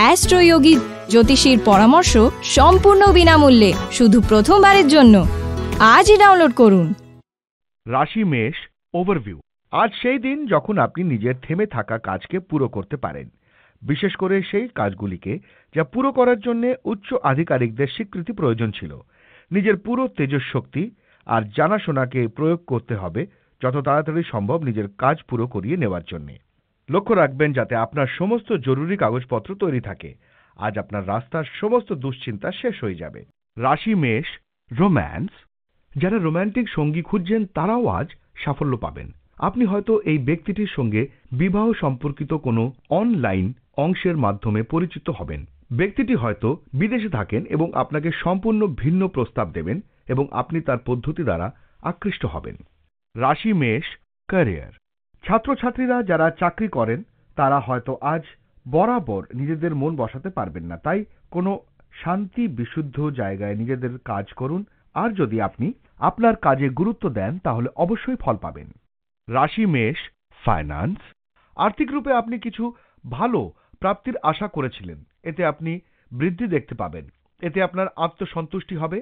অ্যাস্ট্রোয়োগী জ্যোতিষীর পরামর্শ সম্পূর্ণ বিনামূল্যে শুধু প্রথমবারের জন্য আজই ডাউনলোড করুন রাশি মেষ ওভারভিউ আজ সেই দিন যখন আপনি নিজের থেমে থাকা কাজকে পুরো করতে পারেন বিশেষ করে সেই কাজগুলিকে যা পুরো করার জন্য উচ্চ আধিকারিকদের স্বীকৃতি প্রয়োজন ছিল নিজের পুরো তেজস্বক্তি আর জানাশোনাকে প্রয়োগ করতে হবে যত তাড়াতাড়ি সম্ভব নিজের কাজ পুরো করিয়ে নেওয়ার জন্যে লক্ষ্য রাখবেন যাতে আপনার সমস্ত জরুরি কাগজপত্র তৈরি থাকে আজ আপনার রাস্তার সমস্ত দুশ্চিন্তা শেষ হয়ে যাবে রাশি মেষ রোম্যান্স যারা রোম্যান্টিক সঙ্গী খুঁজছেন তারাও আজ সাফল্য পাবেন আপনি হয়তো এই ব্যক্তিটির সঙ্গে বিবাহ সম্পর্কিত কোনো অনলাইন অংশের মাধ্যমে পরিচিত হবেন ব্যক্তিটি হয়তো বিদেশে থাকেন এবং আপনাকে সম্পূর্ণ ভিন্ন প্রস্তাব দেবেন এবং আপনি তার পদ্ধতি দ্বারা আকৃষ্ট হবেন রাশি মেষ ক্যারিয়ার ছাত্রছাত্রীরা যারা চাকরি করেন তারা হয়তো আজ বরাবর নিজেদের মন বসাতে পারবেন না তাই কোনো শান্তি বিশুদ্ধ জায়গায় নিজেদের কাজ করুন আর যদি আপনি আপনার কাজে গুরুত্ব দেন তাহলে অবশ্যই ফল পাবেন রাশি মেষ ফাইন্যান্স আর্থিক রূপে আপনি কিছু ভালো প্রাপ্তির আশা করেছিলেন এতে আপনি বৃদ্ধি দেখতে পাবেন এতে আপনার আত্মসন্তুষ্টি হবে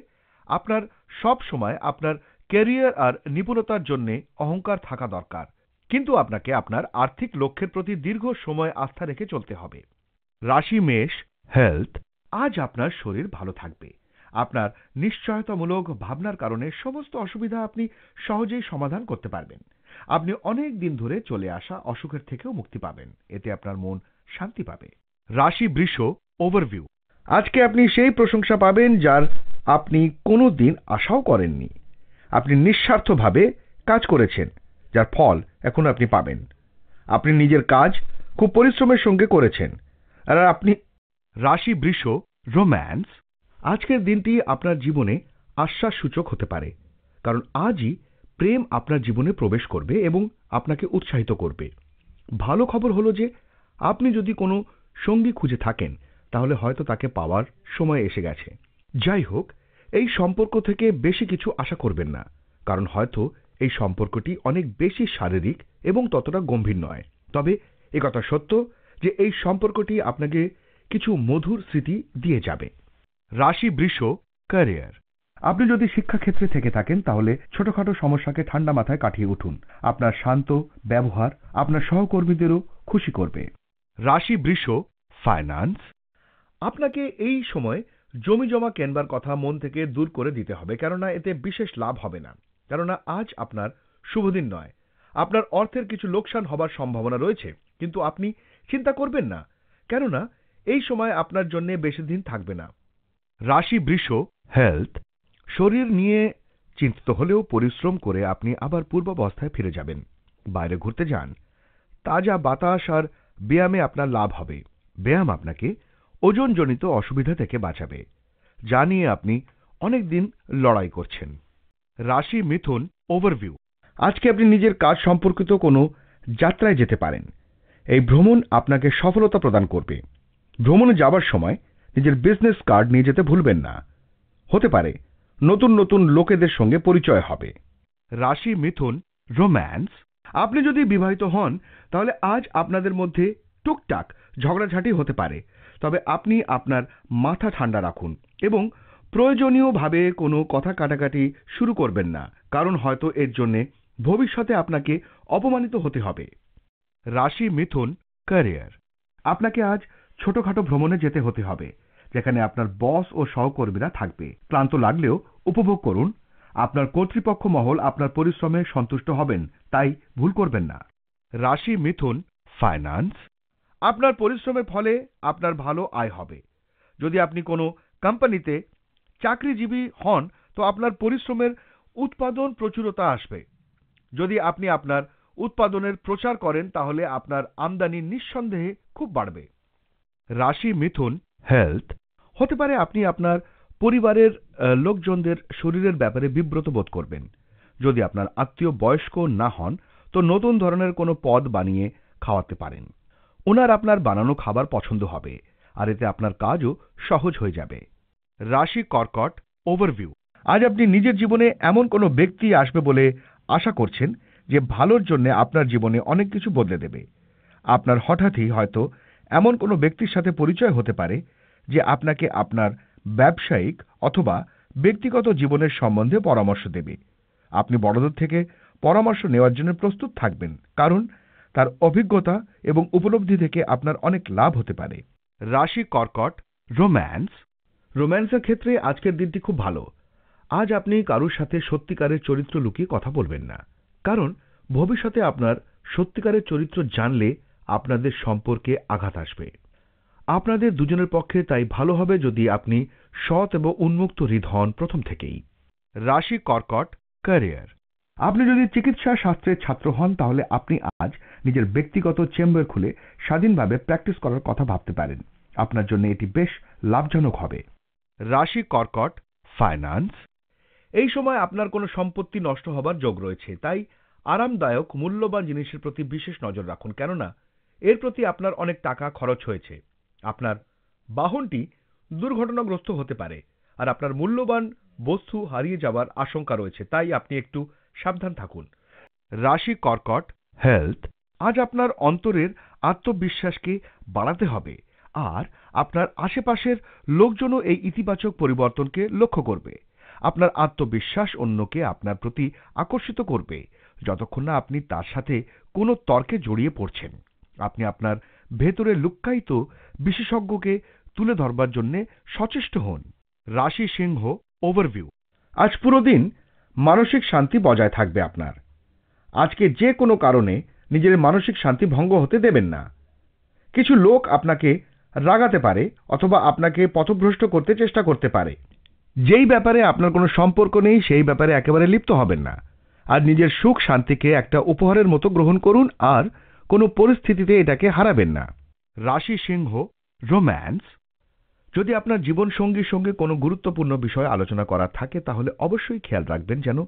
আপনার সব সময় আপনার ক্যারিয়ার আর নিপুণতার জন্য অহংকার থাকা দরকার কিন্তু আপনাকে আপনার আর্থিক লক্ষ্যের প্রতি দীর্ঘ সময় আস্থা রেখে চলতে হবে রাশি মেষ হেলথ আজ আপনার শরীর ভালো থাকবে আপনার নিশ্চয়তামূলক ভাবনার কারণে সমস্ত অসুবিধা আপনি সহজেই সমাধান করতে পারবেন আপনি অনেক দিন ধরে চলে আসা অসুখের থেকেও মুক্তি পাবেন এতে আপনার মন শান্তি পাবে রাশি বৃষ ওভারভিউ আজকে আপনি সেই প্রশংসা পাবেন যার আপনি কোনো দিন আশাও করেননি আপনি নিঃস্বার্থভাবে কাজ করেছেন যার ফল এখন আপনি পাবেন আপনি নিজের কাজ খুব পরিশ্রমের সঙ্গে করেছেন আর আপনি রাশি বৃষ রোম্যান্স আজকের দিনটি আপনার জীবনে আশ্বাসসূচক হতে পারে কারণ আজই প্রেম আপনার জীবনে প্রবেশ করবে এবং আপনাকে উৎসাহিত করবে ভালো খবর হলো যে আপনি যদি কোনো সঙ্গী খুঁজে থাকেন তাহলে হয়তো তাকে পাওয়ার সময় এসে গেছে যাই হোক এই সম্পর্ক থেকে বেশি কিছু আশা করবেন না কারণ হয়তো এই সম্পর্কটি অনেক বেশি শারীরিক এবং ততটা গম্ভীর নয় তবে একথা সত্য যে এই সম্পর্কটি আপনাকে কিছু মধুর স্মৃতি দিয়ে যাবে রাশি বৃষ ক্যারিয়ার আপনি যদি শিক্ষাক্ষেত্রে থেকে থাকেন তাহলে ছোটখাটো সমস্যাকে ঠান্ডা মাথায় কাটিয়ে উঠুন আপনার শান্ত ব্যবহার আপনার সহকর্মীদেরও খুশি করবে রাশি বৃষ ফাইন্যান্স আপনাকে এই সময় জমি জমা কেনবার কথা মন থেকে দূর করে দিতে হবে কেননা এতে বিশেষ লাভ হবে না কেননা আজ আপনার শুভদিন নয় আপনার অর্থের কিছু লোকসান হবার সম্ভাবনা রয়েছে কিন্তু আপনি চিন্তা করবেন না কেননা এই সময় আপনার জন্য বেশি দিন থাকবে না রাশি বৃষ হেলথ শরীর নিয়ে চিন্তিত হলেও পরিশ্রম করে আপনি আবার পূর্বাবস্থায় ফিরে যাবেন বাইরে ঘুরতে যান তাজা বাতাস আর ব্যায়ামে আপনার লাভ হবে ব্যায়াম আপনাকে ওজনজনিত অসুবিধা থেকে বাঁচাবে যা নিয়ে আপনি অনেক দিন লড়াই করছেন রাশি মিথুন ওভারভিউ আজকে আপনি নিজের কাজ সম্পর্কিত কোনো যাত্রায় যেতে পারেন এই ভ্রমণ আপনাকে সফলতা প্রদান করবে ভ্রমণে যাবার সময় নিজের বিজনেস কার্ড নিয়ে যেতে ভুলবেন না হতে পারে নতুন নতুন লোকেদের সঙ্গে পরিচয় হবে রাশি মিথুন রোম্যান্স আপনি যদি বিবাহিত হন তাহলে আজ আপনাদের মধ্যে টুকটাক ঝগড়াঝাটি হতে পারে তবে আপনি আপনার মাথা ঠান্ডা রাখুন এবং প্রয়োজনীয়ভাবে কোনো কথা কাটাকাটি শুরু করবেন না কারণ হয়তো এর জন্যে ভবিষ্যতে আপনাকে অপমানিত হতে হবে রাশি মিথুন ক্যারিয়ার আপনাকে আজ ছোটখাটো ভ্রমণে যেতে হতে হবে যেখানে আপনার বস ও সহকর্মীরা থাকবে ক্লান্ত লাগলেও উপভোগ করুন আপনার কর্তৃপক্ষ মহল আপনার পরিশ্রমে সন্তুষ্ট হবেন তাই ভুল করবেন না রাশি মিথুন ফাইন্যান্স আপনার পরিশ্রমের ফলে আপনার ভালো আয় হবে যদি আপনি কোনো কোম্পানিতে চাকরিজীবী হন তো আপনার পরিশ্রমের উৎপাদন প্রচুরতা আসবে যদি আপনি আপনার উৎপাদনের প্রচার করেন তাহলে আপনার আমদানি নিঃসন্দেহে খুব বাড়বে রাশি মিথুন হেলথ হতে পারে আপনি আপনার পরিবারের লোকজনদের শরীরের ব্যাপারে বিব্রত বোধ করবেন যদি আপনার আত্মীয় বয়স্ক না হন তো নতুন ধরনের কোনো পদ বানিয়ে খাওয়াতে পারেন ওনার আপনার বানানো খাবার পছন্দ হবে আর এতে আপনার কাজও সহজ হয়ে যাবে রাশি কর্কট ওভারভিউ আজ আপনি নিজের জীবনে এমন কোনো ব্যক্তি আসবে বলে আশা করছেন যে ভালোর জন্য আপনার জীবনে অনেক কিছু বদলে দেবে আপনার হঠাৎই হয়তো এমন কোনো ব্যক্তির সাথে পরিচয় হতে পারে যে আপনাকে আপনার ব্যবসায়িক অথবা ব্যক্তিগত জীবনের সম্বন্ধে পরামর্শ দেবে আপনি বড়দের থেকে পরামর্শ নেওয়ার জন্য প্রস্তুত থাকবেন কারণ তার অভিজ্ঞতা এবং উপলব্ধি থেকে আপনার অনেক লাভ হতে পারে রাশি কর্কট রোম্যান্স রোম্যান্সের ক্ষেত্রে আজকের দিনটি খুব ভালো আজ আপনি কারুর সাথে সত্যিকারের চরিত্র লুকিয়ে কথা বলবেন না কারণ ভবিষ্যতে আপনার সত্যিকারের চরিত্র জানলে আপনাদের সম্পর্কে আঘাত আসবে আপনাদের দুজনের পক্ষে তাই ভালো হবে যদি আপনি সৎ এবং উন্মুক্ত হৃদ হন প্রথম থেকেই রাশি কর্কট ক্যারিয়ার আপনি যদি চিকিৎসা শাস্ত্রের ছাত্র হন তাহলে আপনি আজ নিজের ব্যক্তিগত চেম্বার খুলে স্বাধীনভাবে প্র্যাকটিস করার কথা ভাবতে পারেন আপনার জন্য এটি বেশ লাভজনক হবে রাশি কর্কট ফাইন্যান্স এই সময় আপনার কোনো সম্পত্তি নষ্ট হবার যোগ রয়েছে তাই আরামদায়ক মূল্যবান জিনিসের প্রতি বিশেষ নজর রাখুন কেননা এর প্রতি আপনার অনেক টাকা খরচ হয়েছে আপনার বাহনটি দুর্ঘটনাগ্রস্ত হতে পারে আর আপনার মূল্যবান বস্তু হারিয়ে যাওয়ার আশঙ্কা রয়েছে তাই আপনি একটু সাবধান থাকুন রাশি কর্কট হেলথ আজ আপনার অন্তরের আত্মবিশ্বাসকে বাড়াতে হবে আর আপনার আশেপাশের লোকজনও এই ইতিবাচক পরিবর্তনকে লক্ষ্য করবে আপনার আত্মবিশ্বাস অন্যকে আপনার প্রতি আকর্ষিত করবে যতক্ষণ না আপনি তার সাথে কোনো তর্কে জড়িয়ে পড়ছেন আপনি আপনার ভেতরে লুক্কায়িত বিশেষজ্ঞকে তুলে ধরবার জন্য সচেষ্ট হন রাশি সিংহ ওভারভিউ আজ পুরো দিন মানসিক শান্তি বজায় থাকবে আপনার আজকে যে কোনো কারণে নিজের মানসিক শান্তি ভঙ্গ হতে দেবেন না কিছু লোক আপনাকে রাগাতে পারে অথবা আপনাকে পথভ্রষ্ট করতে চেষ্টা করতে পারে যেই ব্যাপারে আপনার কোনো সম্পর্ক নেই সেই ব্যাপারে একেবারে লিপ্ত হবেন না আর নিজের সুখ শান্তিকে একটা উপহারের মতো গ্রহণ করুন আর কোনো পরিস্থিতিতে এটাকে হারাবেন না রাশি সিংহ রোম্যান্স যদি আপনার জীবনসঙ্গীর সঙ্গে কোনো গুরুত্বপূর্ণ বিষয় আলোচনা করা থাকে তাহলে অবশ্যই খেয়াল রাখবেন যেন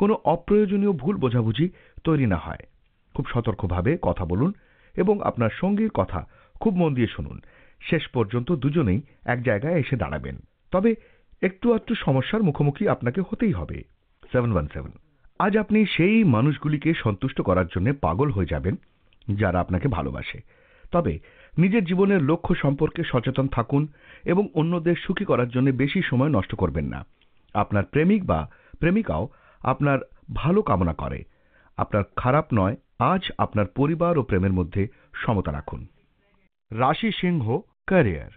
কোনো অপ্রয়োজনীয় ভুল বোঝাবুঝি তৈরি না হয় খুব সতর্কভাবে কথা বলুন এবং আপনার সঙ্গীর কথা খুব মন দিয়ে শুনুন শেষ পর্যন্ত দুজনেই এক জায়গায় এসে দাঁড়াবেন তবে একটু আধটু সমস্যার মুখোমুখি আপনাকে হতেই হবে সেভেন ওয়ান সেভেন আজ আপনি সেই মানুষগুলিকে সন্তুষ্ট করার জন্য পাগল হয়ে যাবেন যারা আপনাকে ভালোবাসে তবে নিজের জীবনের লক্ষ্য সম্পর্কে সচেতন থাকুন এবং অন্যদের সুখী করার জন্য বেশি সময় নষ্ট করবেন না আপনার প্রেমিক বা প্রেমিকাও আপনার ভালো কামনা করে আপনার খারাপ নয় আজ আপনার পরিবার ও প্রেমের মধ্যে সমতা রাখুন রাশি সিংহ ক্যারিয়ার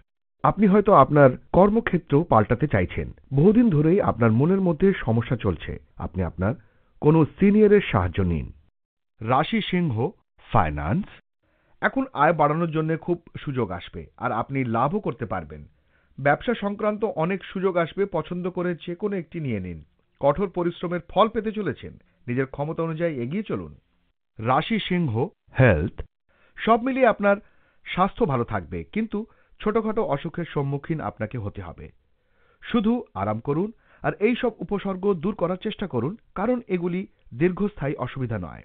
আপনি হয়তো আপনার কর্মক্ষেত্র পাল্টাতে চাইছেন বহুদিন ধরেই আপনার মনের মধ্যে সমস্যা চলছে আপনি আপনার কোনো সিনিয়রের সাহায্য নিন রাশি সিংহ ফাইন্যান্স এখন আয় বাড়ানোর জন্য খুব সুযোগ আসবে আর আপনি লাভও করতে পারবেন ব্যবসা সংক্রান্ত অনেক সুযোগ আসবে পছন্দ করে যে কোনো একটি নিয়ে নিন কঠোর পরিশ্রমের ফল পেতে চলেছেন নিজের ক্ষমতা অনুযায়ী এগিয়ে চলুন রাশি সিংহ হেলথ সব মিলিয়ে আপনার স্বাস্থ্য ভালো থাকবে কিন্তু ছোটখাটো অসুখের সম্মুখীন আপনাকে হতে হবে শুধু আরাম করুন আর এই সব উপসর্গ দূর করার চেষ্টা করুন কারণ এগুলি দীর্ঘস্থায়ী অসুবিধা নয়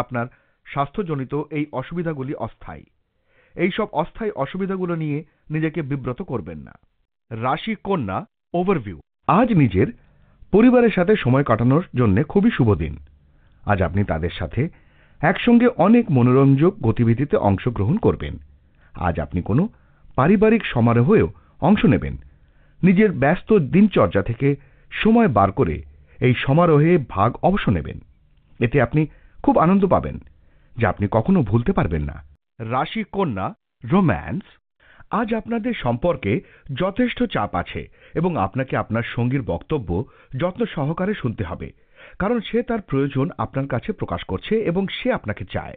আপনার স্বাস্থ্যজনিত এই অসুবিধাগুলি অস্থায়ী এই সব অস্থায়ী অসুবিধাগুলো নিয়ে নিজেকে বিব্রত করবেন না রাশি কন্যা ওভারভিউ আজ নিজের পরিবারের সাথে সময় কাটানোর জন্য খুবই শুভ দিন আজ আপনি তাদের সাথে একসঙ্গে অনেক মনোরঞ্জক গতিবিধিতে অংশগ্রহণ করবেন আজ আপনি কোনো পারিবারিক সমারোহেও অংশ নেবেন নিজের ব্যস্ত দিনচর্যা থেকে সময় বার করে এই সমারোহে ভাগ অবশ্য নেবেন এতে আপনি খুব আনন্দ পাবেন যা আপনি কখনো ভুলতে পারবেন না রাশি কন্যা রোম্যান্স আজ আপনাদের সম্পর্কে যথেষ্ট চাপ আছে এবং আপনাকে আপনার সঙ্গীর বক্তব্য যত্ন সহকারে শুনতে হবে কারণ সে তার প্রয়োজন আপনার কাছে প্রকাশ করছে এবং সে আপনাকে চায়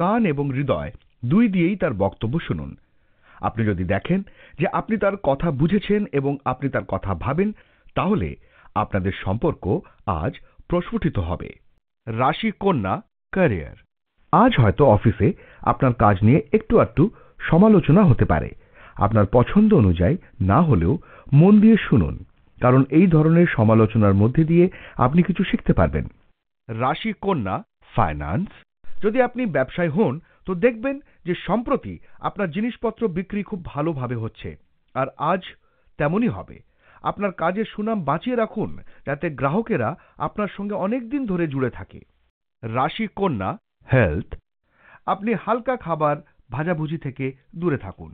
কান এবং হৃদয় দুই দিয়েই তার বক্তব্য শুনুন আপনি যদি দেখেন যে আপনি তার কথা বুঝেছেন এবং আপনি তার কথা ভাবেন তাহলে আপনাদের সম্পর্ক আজ প্রস্ফুটিত হবে রাশি কন্যা ক্যারিয়ার আজ হয়তো অফিসে আপনার কাজ নিয়ে একটু আধটু সমালোচনা হতে পারে আপনার পছন্দ অনুযায়ী না হলেও মন দিয়ে শুনুন কারণ এই ধরনের সমালোচনার মধ্যে দিয়ে আপনি কিছু শিখতে পারবেন রাশি কন্যা ফাইন্যান্স যদি আপনি ব্যবসায় হন তো দেখবেন যে সম্প্রতি আপনার জিনিসপত্র বিক্রি খুব ভালোভাবে হচ্ছে আর আজ তেমনই হবে আপনার কাজের সুনাম বাঁচিয়ে রাখুন যাতে গ্রাহকেরা আপনার সঙ্গে অনেক দিন ধরে জুড়ে থাকে রাশি কন্যা হেলথ আপনি হালকা খাবার ভাজাভুজি থেকে দূরে থাকুন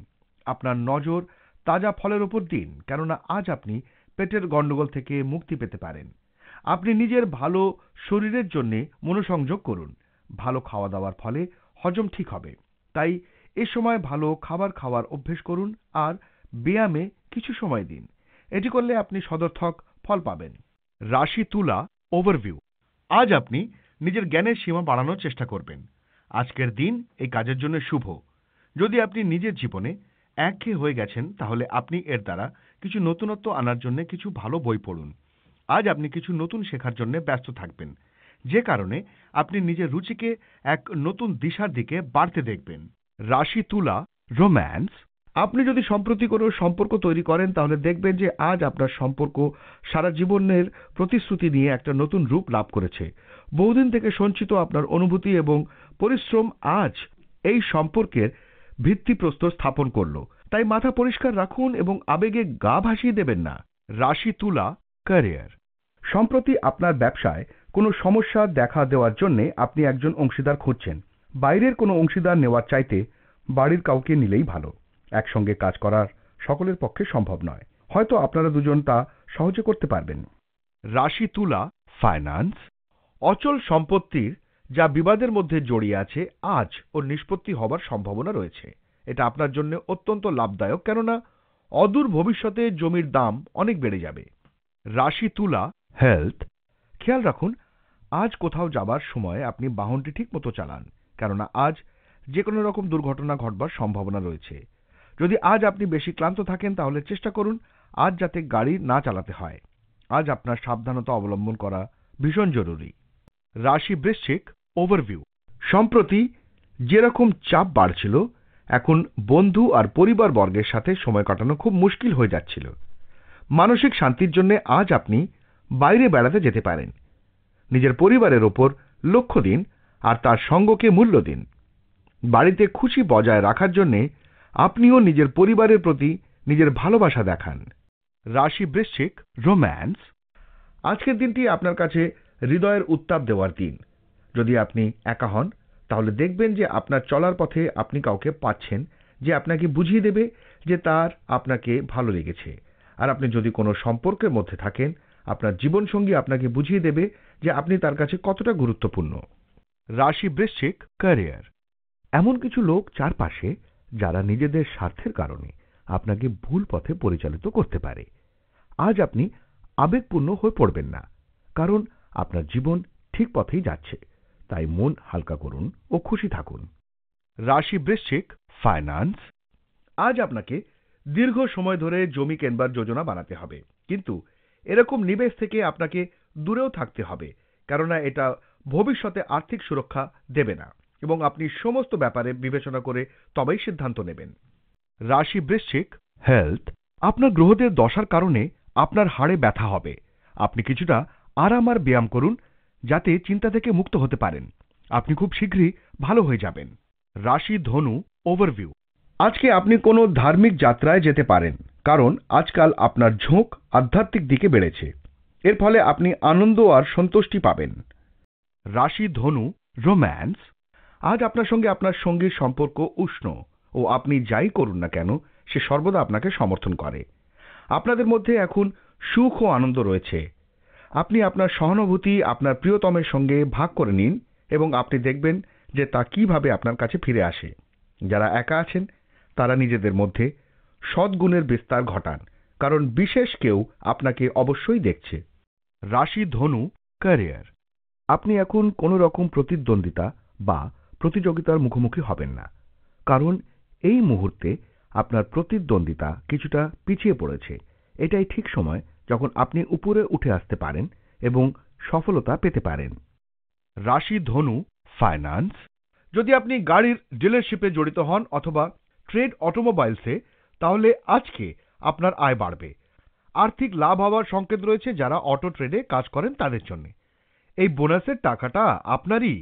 আপনার নজর তাজা ফলের ওপর দিন কেননা আজ আপনি পেটের গণ্ডগোল থেকে মুক্তি পেতে পারেন আপনি নিজের ভালো শরীরের জন্য মনোসংযোগ করুন ভালো খাওয়া দাওয়ার ফলে হজম ঠিক হবে তাই এ সময় ভালো খাবার খাওয়ার অভ্যেস করুন আর ব্যায়ামে কিছু সময় দিন এটি করলে আপনি সদর্থক ফল পাবেন রাশি তুলা ওভারভিউ আজ আপনি নিজের জ্ঞানের সীমা বাড়ানোর চেষ্টা করবেন আজকের দিন এই কাজের জন্য শুভ যদি আপনি নিজের জীবনে একঘে হয়ে গেছেন তাহলে আপনি এর দ্বারা কিছু নতুনত্ব আনার জন্য কিছু ভালো বই পড়ুন আজ আপনি কিছু নতুন শেখার জন্য ব্যস্ত থাকবেন যে কারণে আপনি নিজের রুচিকে এক নতুন দিশার দিকে বাড়তে দেখবেন রাশি তুলা রোম্যান্স আপনি যদি সম্প্রতি কোনো সম্পর্ক তৈরি করেন তাহলে দেখবেন যে আজ আপনার সম্পর্ক সারা জীবনের প্রতিশ্রুতি নিয়ে একটা নতুন রূপ লাভ করেছে বহুদিন থেকে সঞ্চিত আপনার অনুভূতি এবং পরিশ্রম আজ এই সম্পর্কের ভিত্তিপ্রস্তর স্থাপন করল তাই মাথা পরিষ্কার রাখুন এবং আবেগে গা ভাসিয়ে দেবেন না রাশি তুলা ক্যারিয়ার সম্প্রতি আপনার ব্যবসায় কোনো সমস্যা দেখা দেওয়ার জন্যে আপনি একজন অংশীদার খুঁজছেন বাইরের কোনো অংশীদার নেওয়ার চাইতে বাড়ির কাউকে নিলেই ভালো একসঙ্গে কাজ করার সকলের পক্ষে সম্ভব নয় হয়তো আপনারা দুজন তা সহজে করতে পারবেন রাশি তুলা ফাইন্যান্স অচল সম্পত্তির যা বিবাদের মধ্যে জড়িয়ে আছে আজ ও নিষ্পত্তি হবার সম্ভাবনা রয়েছে এটা আপনার জন্য অত্যন্ত লাভদায়ক কেননা অদূর ভবিষ্যতে জমির দাম অনেক বেড়ে যাবে রাশি তুলা হেলথ খেয়াল রাখুন আজ কোথাও যাবার সময় আপনি বাহনটি ঠিক মতো চালান কেননা আজ যে কোনো রকম দুর্ঘটনা ঘটবার সম্ভাবনা রয়েছে যদি আজ আপনি বেশি ক্লান্ত থাকেন তাহলে চেষ্টা করুন আজ যাতে গাড়ি না চালাতে হয় আজ আপনার সাবধানতা অবলম্বন করা ভীষণ জরুরি রাশি বৃশ্চিক ওভারভিউ সম্প্রতি যেরকম চাপ বাড়ছিল এখন বন্ধু আর পরিবারবর্গের সাথে সময় কাটানো খুব মুশকিল হয়ে যাচ্ছিল মানসিক শান্তির জন্য আজ আপনি বাইরে বেড়াতে যেতে পারেন নিজের পরিবারের ওপর লক্ষ্য দিন আর তার সঙ্গকে মূল্য দিন বাড়িতে খুশি বজায় রাখার জন্যে আপনিও নিজের পরিবারের প্রতি নিজের ভালোবাসা দেখান রাশি বৃশ্চিক রোম্যান্স আজকের দিনটি আপনার কাছে হৃদয়ের উত্তাপ দেওয়ার দিন যদি আপনি একা হন তাহলে দেখবেন যে আপনার চলার পথে আপনি কাউকে পাচ্ছেন যে আপনাকে বুঝিয়ে দেবে যে তার আপনাকে ভালো লেগেছে আর আপনি যদি কোনো সম্পর্কের মধ্যে থাকেন আপনার জীবনসঙ্গী আপনাকে বুঝিয়ে দেবে যে আপনি তার কাছে কতটা গুরুত্বপূর্ণ রাশি বৃশ্চিক ক্যারিয়ার এমন কিছু লোক চারপাশে যারা নিজেদের স্বার্থের কারণে আপনাকে ভুল পথে পরিচালিত করতে পারে আজ আপনি আবেগপূর্ণ হয়ে পড়বেন না কারণ আপনার জীবন ঠিক পথেই যাচ্ছে তাই মন হালকা করুন ও খুশি থাকুন রাশি বৃশ্চিক ফাইন্যান্স আজ আপনাকে দীর্ঘ সময় ধরে জমি কেনবার যোজনা বানাতে হবে কিন্তু এরকম নিবেশ থেকে আপনাকে দূরেও থাকতে হবে কেননা এটা ভবিষ্যতে আর্থিক সুরক্ষা দেবে না এবং আপনি সমস্ত ব্যাপারে বিবেচনা করে তবেই সিদ্ধান্ত নেবেন রাশি বৃশ্চিক হেলথ আপনার গ্রহদের দশার কারণে আপনার হাড়ে ব্যথা হবে আপনি কিছুটা আরাম আর ব্যায়াম করুন যাতে চিন্তা থেকে মুক্ত হতে পারেন আপনি খুব শীঘ্রই ভালো হয়ে যাবেন রাশি ধনু ওভারভিউ আজকে আপনি কোনো ধার্মিক যাত্রায় যেতে পারেন কারণ আজকাল আপনার ঝোঁক আধ্যাত্মিক দিকে বেড়েছে এর ফলে আপনি আনন্দ আর সন্তুষ্টি পাবেন রাশি ধনু রোম্যান্স আজ আপনার সঙ্গে আপনার সঙ্গীর সম্পর্ক উষ্ণ ও আপনি যাই করুন না কেন সে সর্বদা আপনাকে সমর্থন করে আপনাদের মধ্যে এখন সুখ ও আনন্দ রয়েছে আপনি আপনার সহানুভূতি আপনার প্রিয়তমের সঙ্গে ভাগ করে নিন এবং আপনি দেখবেন যে তা কিভাবে আপনার কাছে ফিরে আসে যারা একা আছেন তারা নিজেদের মধ্যে সদ্গুণের বিস্তার ঘটান কারণ বিশেষ কেউ আপনাকে অবশ্যই দেখছে রাশি ধনু ক্যারিয়ার আপনি এখন কোনো রকম প্রতিদ্বন্দ্বিতা বা প্রতিযোগিতার মুখোমুখি হবেন না কারণ এই মুহূর্তে আপনার প্রতিদ্বন্দ্বিতা কিছুটা পিছিয়ে পড়েছে এটাই ঠিক সময় যখন আপনি উপরে উঠে আসতে পারেন এবং সফলতা পেতে পারেন রাশি ধনু ফাইন্যান্স যদি আপনি গাড়ির ডিলারশিপে জড়িত হন অথবা ট্রেড অটোমোবাইলসে তাহলে আজকে আপনার আয় বাড়বে আর্থিক লাভ হওয়ার সংকেত রয়েছে যারা অটো ট্রেডে কাজ করেন তাদের জন্য এই বোনাসের টাকাটা আপনারই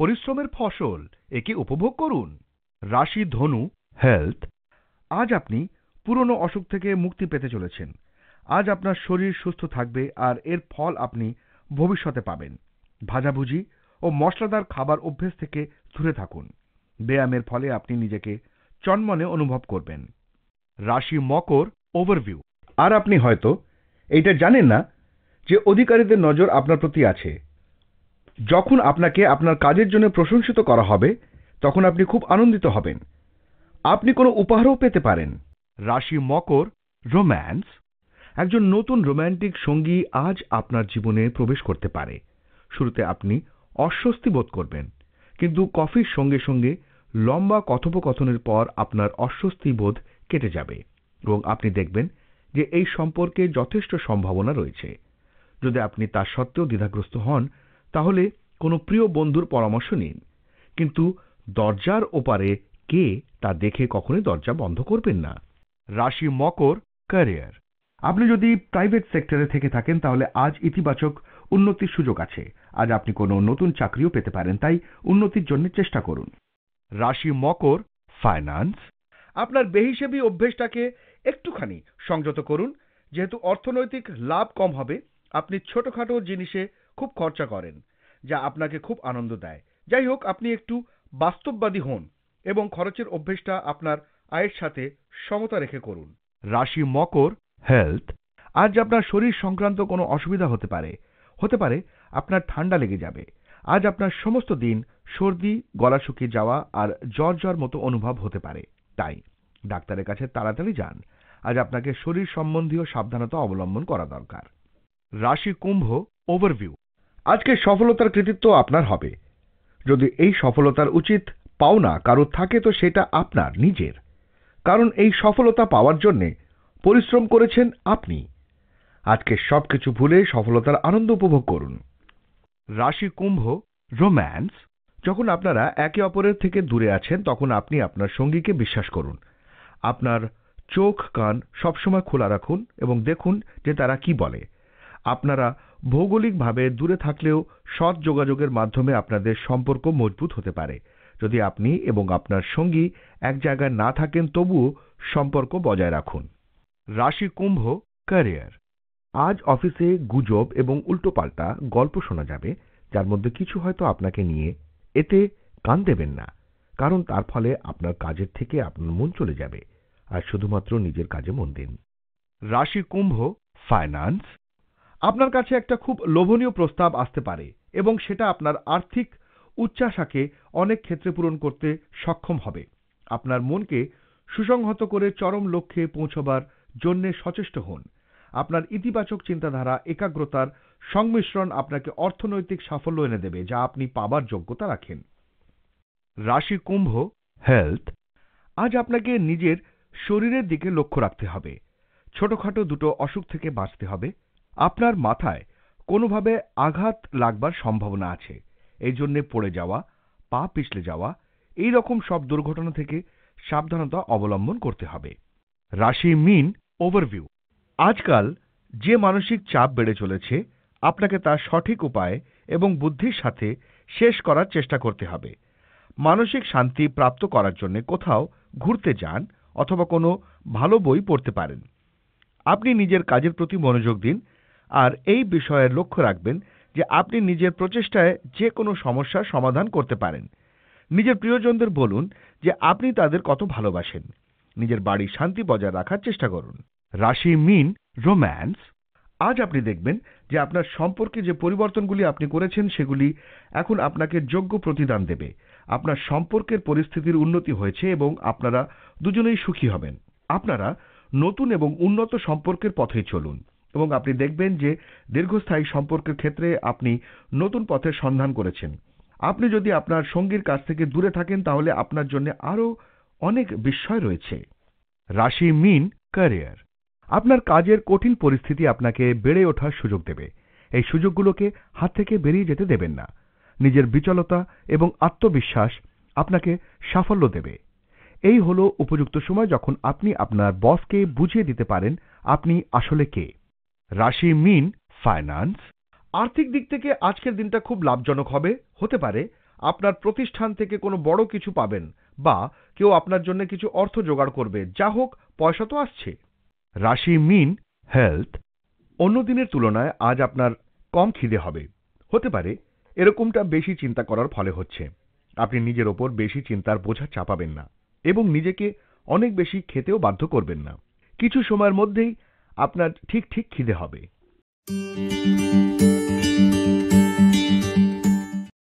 পরিশ্রমের ফসল একে উপভোগ করুন রাশি ধনু হেলথ আজ আপনি পুরনো অসুখ থেকে মুক্তি পেতে চলেছেন আজ আপনার শরীর সুস্থ থাকবে আর এর ফল আপনি ভবিষ্যতে পাবেন ভাজাভুজি ও মশলাদার খাবার অভ্যেস থেকে দূরে থাকুন ব্যায়ামের ফলে আপনি নিজেকে চন্মনে অনুভব করবেন রাশি মকর ওভারভিউ আর আপনি হয়তো এইটা জানেন না যে অধিকারীদের নজর আপনার প্রতি আছে যখন আপনাকে আপনার কাজের জন্য প্রশংসিত করা হবে তখন আপনি খুব আনন্দিত হবেন আপনি কোনো উপহারও পেতে পারেন রাশি মকর রোম্যান্স একজন নতুন রোম্যান্টিক সঙ্গী আজ আপনার জীবনে প্রবেশ করতে পারে শুরুতে আপনি অস্বস্তি বোধ করবেন কিন্তু কফির সঙ্গে সঙ্গে লম্বা কথোপকথনের পর আপনার অস্বস্তি বোধ কেটে যাবে এবং আপনি দেখবেন যে এই সম্পর্কে যথেষ্ট সম্ভাবনা রয়েছে যদি আপনি তা সত্ত্বেও দ্বিধাগ্রস্ত হন তাহলে কোনো প্রিয় বন্ধুর পরামর্শ নিন কিন্তু দরজার ওপারে কে তা দেখে কখনোই দরজা বন্ধ করবেন না রাশি মকর ক্যারিয়ার আপনি যদি প্রাইভেট সেক্টরে থেকে থাকেন তাহলে আজ ইতিবাচক উন্নতির সুযোগ আছে আজ আপনি কোনো নতুন চাকরিও পেতে পারেন তাই উন্নতির জন্য চেষ্টা করুন রাশি মকর ফাইন্যান্স আপনার বেহিসেবি অভ্যেসটাকে একটুখানি সংযত করুন যেহেতু অর্থনৈতিক লাভ কম হবে আপনি ছোটোখাটো জিনিসে খুব খরচা করেন যা আপনাকে খুব আনন্দ দেয় যাই হোক আপনি একটু বাস্তববাদী হন এবং খরচের অভ্যেসটা আপনার আয়ের সাথে সমতা রেখে করুন রাশি মকর হেলথ আজ আপনার শরীর সংক্রান্ত কোনো অসুবিধা হতে পারে হতে পারে আপনার ঠান্ডা লেগে যাবে আজ আপনার সমস্ত দিন সর্দি গলা শুকিয়ে যাওয়া আর জ্বর জ্বর মতো অনুভব হতে পারে তাই ডাক্তারের কাছে তাড়াতাড়ি যান আজ আপনাকে শরীর সম্বন্ধীয় সাবধানতা অবলম্বন করা দরকার রাশি কুম্ভ ওভারভিউ আজকে সফলতার কৃতিত্ব আপনার হবে যদি এই সফলতার উচিত পাওনা কারো থাকে তো সেটা আপনার নিজের কারণ এই সফলতা পাওয়ার জন্যে পরিশ্রম করেছেন আপনি আজকে সবকিছু ভুলে সফলতার আনন্দ উপভোগ করুন রাশি কুম্ভ রোম্যান্স যখন আপনারা একে অপরের থেকে দূরে আছেন তখন আপনি আপনার সঙ্গীকে বিশ্বাস করুন আপনার চোখ কান সবসময় খোলা রাখুন এবং দেখুন যে তারা কি বলে আপনারা ভৌগোলিকভাবে দূরে থাকলেও সৎ যোগাযোগের মাধ্যমে আপনাদের সম্পর্ক মজবুত হতে পারে যদি আপনি এবং আপনার সঙ্গী এক জায়গায় না থাকেন তবুও সম্পর্ক বজায় রাখুন রাশি কুম্ভ ক্যারিয়ার আজ অফিসে গুজব এবং উল্টোপাল্টা গল্প শোনা যাবে যার মধ্যে কিছু হয়তো আপনাকে নিয়ে এতে কান দেবেন না কারণ তার ফলে আপনার কাজের থেকে আপনার মন চলে যাবে আর শুধুমাত্র নিজের কাজে মন দিন রাশি কুম্ভ ফাইন্যান্স আপনার কাছে একটা খুব লোভনীয় প্রস্তাব আসতে পারে এবং সেটা আপনার আর্থিক উচ্চাশাকে অনেক ক্ষেত্রে পূরণ করতে সক্ষম হবে আপনার মনকে সুসংহত করে চরম লক্ষ্যে পৌঁছবার জন্যে সচেষ্ট হন আপনার ইতিবাচক চিন্তাধারা একাগ্রতার সংমিশ্রণ আপনাকে অর্থনৈতিক সাফল্য এনে দেবে যা আপনি পাবার যোগ্যতা রাখেন রাশি কুম্ভ হেলথ আজ আপনাকে নিজের শরীরের দিকে লক্ষ্য রাখতে হবে ছোটখাটো দুটো অসুখ থেকে বাঁচতে হবে আপনার মাথায় কোনোভাবে আঘাত লাগবার সম্ভাবনা আছে এই জন্যে পড়ে যাওয়া পা পিছলে যাওয়া এই রকম সব দুর্ঘটনা থেকে সাবধানতা অবলম্বন করতে হবে রাশি মিন ওভারভিউ আজকাল যে মানসিক চাপ বেড়ে চলেছে আপনাকে তা সঠিক উপায় এবং বুদ্ধির সাথে শেষ করার চেষ্টা করতে হবে মানসিক শান্তি প্রাপ্ত করার জন্য কোথাও ঘুরতে যান অথবা কোনো ভালো বই পড়তে পারেন আপনি নিজের কাজের প্রতি মনোযোগ দিন আর এই বিষয়ে লক্ষ্য রাখবেন যে আপনি নিজের প্রচেষ্টায় যে কোনো সমস্যার সমাধান করতে পারেন নিজের প্রিয়জনদের বলুন যে আপনি তাদের কত ভালোবাসেন নিজের বাড়ির শান্তি বজায় রাখার চেষ্টা করুন রাশি মিন রোম্যান্স আজ আপনি দেখবেন যে আপনার সম্পর্কে যে পরিবর্তনগুলি আপনি করেছেন সেগুলি এখন আপনাকে যোগ্য প্রতিদান দেবে আপনার সম্পর্কের পরিস্থিতির উন্নতি হয়েছে এবং আপনারা দুজনেই সুখী হবেন আপনারা নতুন এবং উন্নত সম্পর্কের পথে চলুন এবং আপনি দেখবেন যে দীর্ঘস্থায়ী সম্পর্কের ক্ষেত্রে আপনি নতুন পথের সন্ধান করেছেন আপনি যদি আপনার সঙ্গীর কাছ থেকে দূরে থাকেন তাহলে আপনার জন্য আরও অনেক বিস্ময় রয়েছে রাশি মিন ক্যারিয়ার আপনার কাজের কঠিন পরিস্থিতি আপনাকে বেড়ে ওঠার সুযোগ দেবে এই সুযোগগুলোকে হাত থেকে বেরিয়ে যেতে দেবেন না নিজের বিচলতা এবং আত্মবিশ্বাস আপনাকে সাফল্য দেবে এই হল উপযুক্ত সময় যখন আপনি আপনার বসকে বুঝিয়ে দিতে পারেন আপনি আসলে কে রাশি মিন ফাইন্যান্স আর্থিক দিক থেকে আজকের দিনটা খুব লাভজনক হবে হতে পারে আপনার প্রতিষ্ঠান থেকে কোনো বড় কিছু পাবেন বা কেউ আপনার জন্য কিছু অর্থ জোগাড় করবে যা হোক পয়সা তো আসছে রাশি মিন হেলথ অন্য দিনের তুলনায় আজ আপনার কম খিদে হবে হতে পারে এরকমটা বেশি চিন্তা করার ফলে হচ্ছে আপনি নিজের ওপর বেশি চিন্তার বোঝা চাপাবেন না এবং নিজেকে অনেক বেশি খেতেও বাধ্য করবেন না কিছু সময়ের মধ্যেই আপনার ঠিক ঠিক খিদে হবে